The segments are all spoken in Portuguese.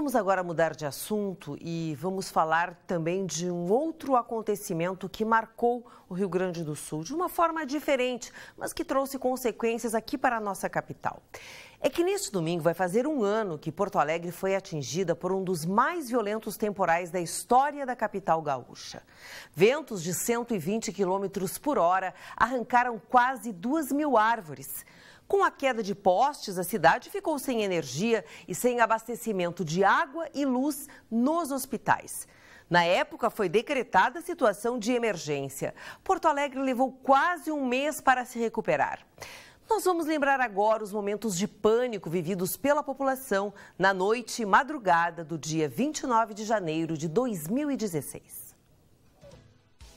vamos agora mudar de assunto e vamos falar também de um outro acontecimento que marcou o Rio Grande do Sul de uma forma diferente, mas que trouxe consequências aqui para a nossa capital. É que neste domingo vai fazer um ano que Porto Alegre foi atingida por um dos mais violentos temporais da história da capital gaúcha. Ventos de 120 quilômetros por hora arrancaram quase duas mil árvores. Com a queda de postes, a cidade ficou sem energia e sem abastecimento de água e luz nos hospitais. Na época, foi decretada a situação de emergência. Porto Alegre levou quase um mês para se recuperar. Nós vamos lembrar agora os momentos de pânico vividos pela população na noite e madrugada do dia 29 de janeiro de 2016.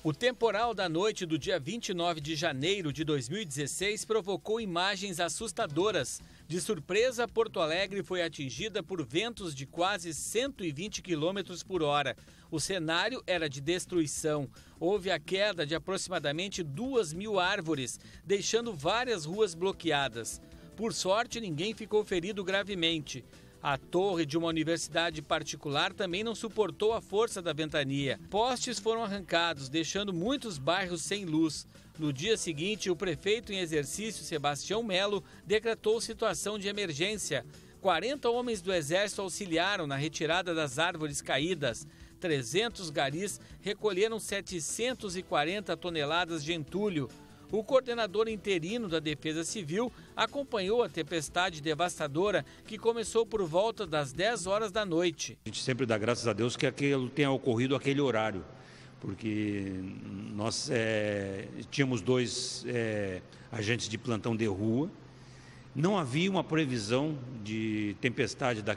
O temporal da noite do dia 29 de janeiro de 2016 provocou imagens assustadoras. De surpresa, Porto Alegre foi atingida por ventos de quase 120 km por hora. O cenário era de destruição. Houve a queda de aproximadamente duas mil árvores, deixando várias ruas bloqueadas. Por sorte, ninguém ficou ferido gravemente. A torre de uma universidade particular também não suportou a força da ventania. Postes foram arrancados, deixando muitos bairros sem luz. No dia seguinte, o prefeito em exercício, Sebastião Melo, decretou situação de emergência. 40 homens do Exército auxiliaram na retirada das árvores caídas. 300 garis recolheram 740 toneladas de entulho. O coordenador interino da Defesa Civil acompanhou a tempestade devastadora que começou por volta das 10 horas da noite. A gente sempre dá graças a Deus que aquilo tenha ocorrido aquele horário, porque nós é, tínhamos dois é, agentes de plantão de rua, não havia uma previsão de tempestade da,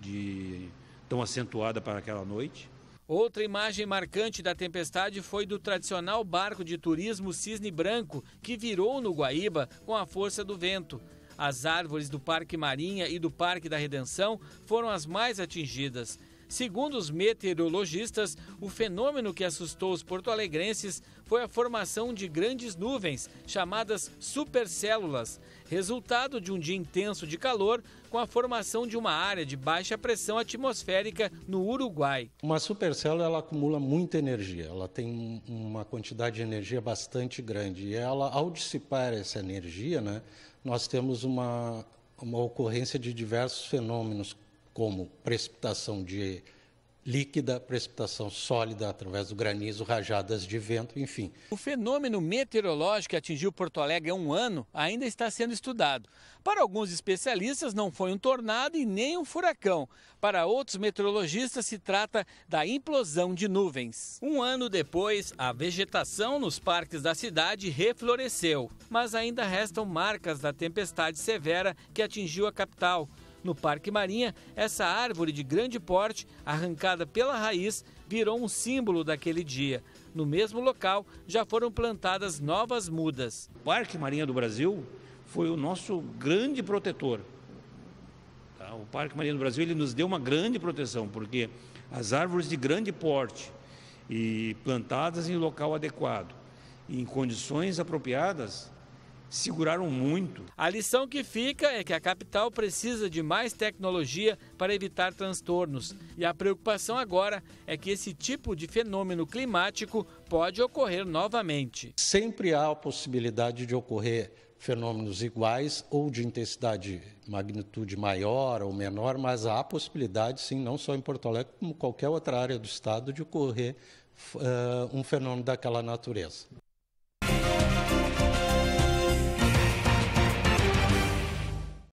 de, tão acentuada para aquela noite. Outra imagem marcante da tempestade foi do tradicional barco de turismo Cisne Branco, que virou no Guaíba com a força do vento. As árvores do Parque Marinha e do Parque da Redenção foram as mais atingidas. Segundo os meteorologistas, o fenômeno que assustou os porto-alegrenses foi a formação de grandes nuvens, chamadas supercélulas, resultado de um dia intenso de calor com a formação de uma área de baixa pressão atmosférica no Uruguai. Uma supercélula ela acumula muita energia, ela tem uma quantidade de energia bastante grande e ela, ao dissipar essa energia, né, nós temos uma uma ocorrência de diversos fenômenos, como precipitação de líquida, precipitação sólida através do granizo, rajadas de vento, enfim. O fenômeno meteorológico que atingiu Porto Alegre há um ano ainda está sendo estudado. Para alguns especialistas, não foi um tornado e nem um furacão. Para outros meteorologistas, se trata da implosão de nuvens. Um ano depois, a vegetação nos parques da cidade refloresceu, mas ainda restam marcas da tempestade severa que atingiu a capital. No Parque Marinha, essa árvore de grande porte, arrancada pela raiz, virou um símbolo daquele dia. No mesmo local, já foram plantadas novas mudas. O Parque Marinha do Brasil foi o nosso grande protetor. Tá? O Parque Marinha do Brasil ele nos deu uma grande proteção, porque as árvores de grande porte e plantadas em local adequado, em condições apropriadas, seguraram muito. A lição que fica é que a capital precisa de mais tecnologia para evitar transtornos. E a preocupação agora é que esse tipo de fenômeno climático pode ocorrer novamente. Sempre há a possibilidade de ocorrer fenômenos iguais ou de intensidade, magnitude maior ou menor, mas há a possibilidade, sim, não só em Porto Alegre, como qualquer outra área do estado, de ocorrer uh, um fenômeno daquela natureza.